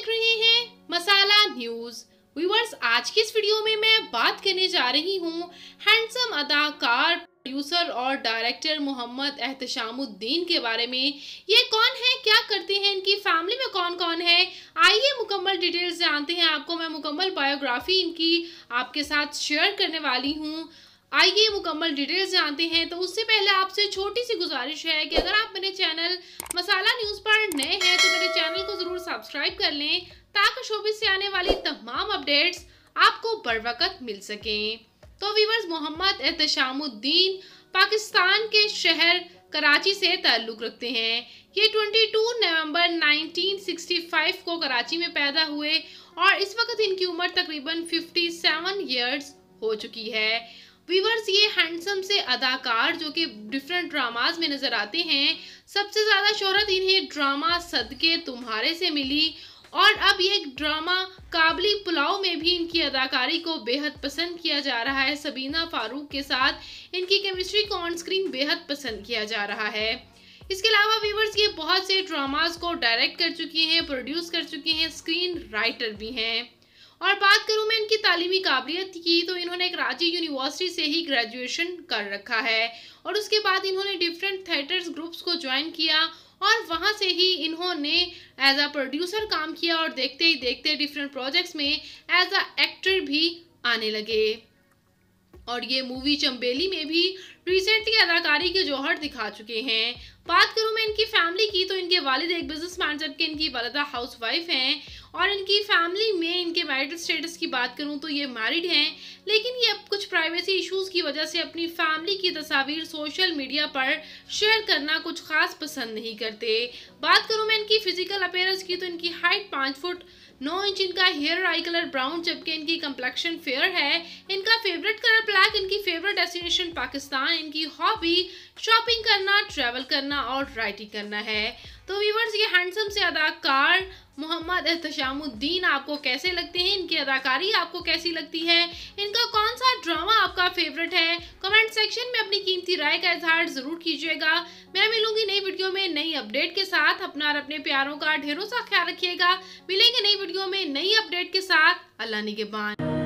देख रहे हैं मसाला न्यूज व्यूवर्स आज की इस वीडियो में मैं बात करने जा रही हूँ हैंडसम अदाकार प्रोड्यूसर और डायरेक्टर मोहम्मद एहतशामुद्दीन के बारे में ये कौन है क्या करते हैं इनकी फैमिली में कौन कौन है आइए मुकम्मल डिटेल्स जानते हैं आपको मैं मुकम्मल बायोग्राफी इनकी आपके साथ शेयर करने वाली हूँ आइए मुकम्मल डिटेल्स जानते हैं तो उससे पहले आपसे छोटी सी गुजारिश है कि अगर आप मेरे चैनल मसाला न्यूज़ पर नए हैं तो मेरे चैनल को ज़रूर सब्सक्राइब कर लें ताकि शोबिस से आने वाली तमाम अपडेट्स आपको बर वक्त मिल सकें तो वीवर्स मोहम्मद एहतशामुद्दीन पाकिस्तान के शहर कराची से ताल्लुक़ रखते हैं ये 22 नवंबर 1965 को कराची में पैदा हुए और इस वक्त इनकी उम्र तकरीबन 57 इयर्स हो चुकी है वीवर्स ये हैंडसम से अदाकार जो कि डिफरेंट ड्रामाज में नज़र आते हैं सबसे ज़्यादा शोहरत इन्हें ड्रामा सदके तुम्हारे से मिली और अब ये ड्रामा काबली पुलाव में भी इनकी अदाकारी को बेहद पसंद किया जा रहा है सबीना फारूक के साथ इनकी केमिस्ट्री को ऑन स्क्रीन बेहद पसंद किया जा रहा है इसके अलावा वीवर्स ये बहुत से ड्रामाज को डायरेक्ट कर चुकी हैं प्रोड्यूस कर चुकी हैं स्क्रीन राइटर भी हैं और बात करूँ मैं इनकी तालीमी काबिलियत की तो इन्होंने एक राज्य यूनिवर्सिटी से ही ग्रेजुएशन कर रखा है और उसके बाद इन्होंने डिफरेंट थिएटर्स ग्रुप्स को ज्वाइन किया और वहाँ से ही इन्होंने एज आ प्रोड्यूसर काम किया और देखते ही देखते डिफरेंट प्रोजेक्ट्स में एज अ एक्टर भी आने लगे और ये मूवी चंबेली में भी रिसेंटली अदाकारी के जौहर दिखा चुके हैं बात करूँ मैं इनकी फैमिली की तो इनके वालिद एक बिजनेस जबकि इनकी वालदा हाउस वाइफ हैं और इनकी फैमिली में इनके मैरिटल स्टेटस की बात करूँ तो ये मैरिड हैं लेकिन ये अब कुछ प्राइवेसी इश्यूज़ की वजह से अपनी फैमिली की तस्वीर सोशल मीडिया पर शेयर करना कुछ खास पसंद नहीं करते बात करूँ मैं इनकी फिजिकल अपेयरेंस की तो इनकी हाइट पाँच फुट नौ इंच इनका हेयर आई कलर ब्राउन जबकि इनकी कंप्लेक्शन फेयर है इनका फेवरेट कलर ब्लैक इनकी फेवरेट डेस्टिनेशन पाकिस्तान इनकी हॉबी शॉपिंग करना ट्रैवल करना और राइटिंग करना है तो वीवर्स ये हैंडसम से अदाकार मोहम्मद एहतशामुद्दीन आपको कैसे लगते हैं इनकी अदाकारी आपको कैसी लगती है इनका कौन सा ड्रामा आपका फेवरेट है कमेंट सेक्शन में अपनी कीमती राय का इजहार ज़रूर कीजिएगा मैं मिलूंगी नई वीडियो में नई अपडेट के साथ अपना और अपने प्यारों का ढेरों सा ख्याल रखिएगा मिलेंगे नई वीडियो में नई अपडेट के साथ अल्लाह निगेबान